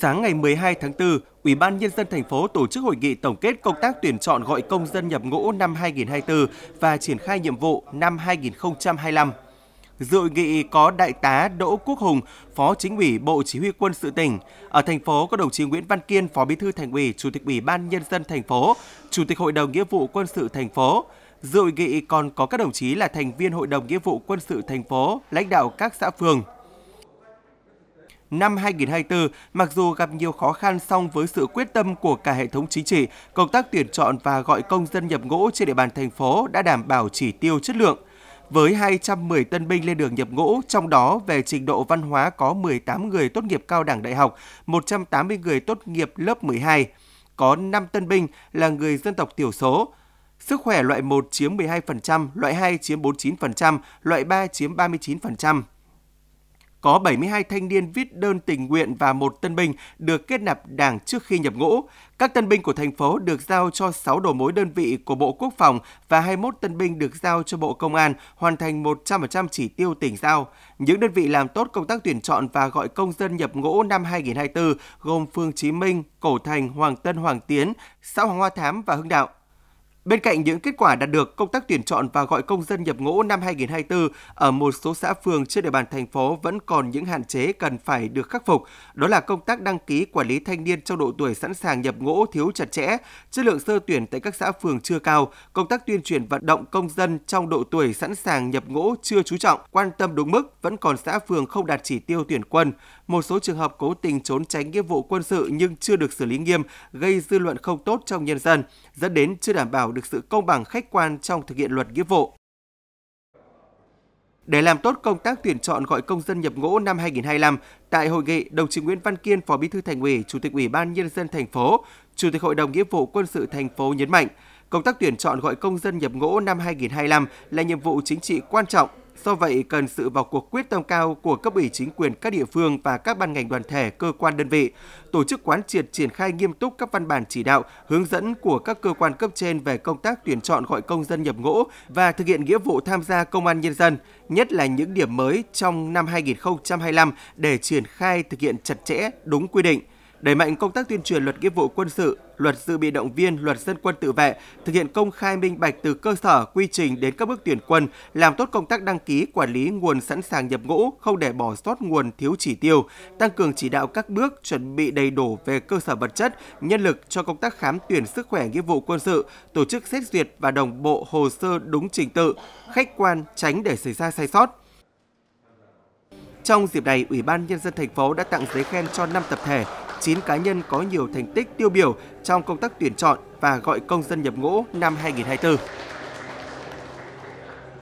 sáng ngày 12 tháng 4, Ủy ban nhân dân thành phố tổ chức hội nghị tổng kết công tác tuyển chọn gọi công dân nhập ngũ năm 2024 và triển khai nhiệm vụ năm 2025. Dự hội nghị có đại tá Đỗ Quốc Hùng, Phó Chính ủy Bộ Chỉ huy Quân sự tỉnh. Ở thành phố có đồng chí Nguyễn Văn Kiên, Phó Bí thư Thành ủy, Chủ tịch Ủy ban nhân dân thành phố, Chủ tịch Hội đồng nghĩa vụ quân sự thành phố. Dự hội nghị còn có các đồng chí là thành viên Hội đồng nghĩa vụ quân sự thành phố, lãnh đạo các xã phường, năm 2024, mặc dù gặp nhiều khó khăn song với sự quyết tâm của cả hệ thống chính trị, công tác tuyển chọn và gọi công dân nhập ngũ trên địa bàn thành phố đã đảm bảo chỉ tiêu chất lượng với 210 tân binh lên đường nhập ngũ, trong đó về trình độ văn hóa có 18 người tốt nghiệp cao đẳng đại học, 180 người tốt nghiệp lớp 12, có 5 tân binh là người dân tộc thiểu số. Sức khỏe loại 1 chiếm 12%, loại 2 chiếm 49%, loại 3 chiếm 39% có 72 thanh niên viết đơn tình nguyện và một tân binh được kết nạp đảng trước khi nhập ngũ. Các tân binh của thành phố được giao cho 6 đầu mối đơn vị của Bộ Quốc phòng và 21 tân binh được giao cho Bộ Công an hoàn thành 100% chỉ tiêu tỉnh giao. Những đơn vị làm tốt công tác tuyển chọn và gọi công dân nhập ngũ năm 2024 gồm Phương Chí Minh, Cổ Thành, Hoàng Tân, Hoàng Tiến, xã Hoàng Hoa Thám và Hưng Đạo. Bên cạnh những kết quả đạt được, công tác tuyển chọn và gọi công dân nhập ngũ năm 2024 ở một số xã phường trên địa bàn thành phố vẫn còn những hạn chế cần phải được khắc phục. Đó là công tác đăng ký quản lý thanh niên trong độ tuổi sẵn sàng nhập ngũ thiếu chặt chẽ, chất lượng sơ tuyển tại các xã phường chưa cao, công tác tuyên truyền vận động công dân trong độ tuổi sẵn sàng nhập ngũ chưa chú trọng, quan tâm đúng mức, vẫn còn xã phường không đạt chỉ tiêu tuyển quân. Một số trường hợp cố tình trốn tránh nghĩa vụ quân sự nhưng chưa được xử lý nghiêm, gây dư luận không tốt trong nhân dân, dẫn đến chưa đảm bảo được sự công bằng khách quan trong thực hiện luật nghĩa vụ. Để làm tốt công tác tuyển chọn gọi công dân nhập ngũ năm 2025, tại hội nghị, đồng chí Nguyễn Văn Kiên, Phó Bí thư Thành ủy, Chủ tịch Ủy ban nhân dân thành phố, Chủ tịch Hội đồng nghĩa vụ quân sự thành phố nhấn mạnh, công tác tuyển chọn gọi công dân nhập ngũ năm 2025 là nhiệm vụ chính trị quan trọng, Do vậy, cần sự vào cuộc quyết tâm cao của cấp ủy chính quyền các địa phương và các ban ngành đoàn thể, cơ quan đơn vị, tổ chức quán triệt triển khai nghiêm túc các văn bản chỉ đạo, hướng dẫn của các cơ quan cấp trên về công tác tuyển chọn gọi công dân nhập ngũ và thực hiện nghĩa vụ tham gia công an nhân dân, nhất là những điểm mới trong năm 2025 để triển khai thực hiện chặt chẽ, đúng quy định đẩy mạnh công tác tuyên truyền luật nghĩa vụ quân sự, luật dự bị động viên, luật dân quân tự vệ, thực hiện công khai minh bạch từ cơ sở, quy trình đến các bước tuyển quân, làm tốt công tác đăng ký, quản lý nguồn sẵn sàng nhập ngũ, không để bỏ sót nguồn thiếu chỉ tiêu, tăng cường chỉ đạo các bước chuẩn bị đầy đủ về cơ sở vật chất, nhân lực cho công tác khám tuyển sức khỏe nghĩa vụ quân sự, tổ chức xét duyệt và đồng bộ hồ sơ đúng trình tự, khách quan tránh để xảy ra sai sót. Trong dịp này, Ủy ban Nhân dân thành phố đã tặng giấy khen cho 5 tập thể 9 cá nhân có nhiều thành tích tiêu biểu trong công tác tuyển chọn và gọi công dân nhập ngũ năm 2024.